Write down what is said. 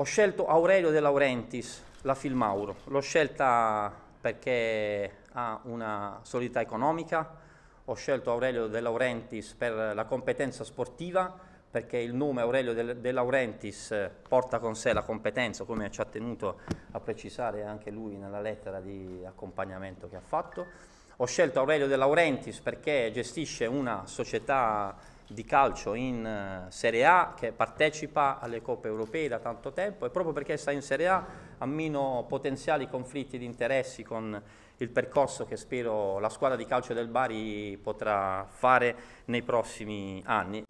Ho scelto Aurelio De Laurentiis, la Filmauro. L'ho scelta perché ha una solidità economica, ho scelto Aurelio De Laurentiis per la competenza sportiva, perché il nome Aurelio De, Laurentiis porta con sé la competenza, come ci ha tenuto a precisare anche lui nella lettera di accompagnamento che ha fatto. Ho scelto Aurelio De Laurentiis perché gestisce una società di calcio in eh, Serie A che partecipa alle coppe europee da tanto tempo e proprio perché sta in Serie A ha meno potenziali conflitti di interessi con il percorso che spero la squadra di calcio del Bari potrà fare nei prossimi anni.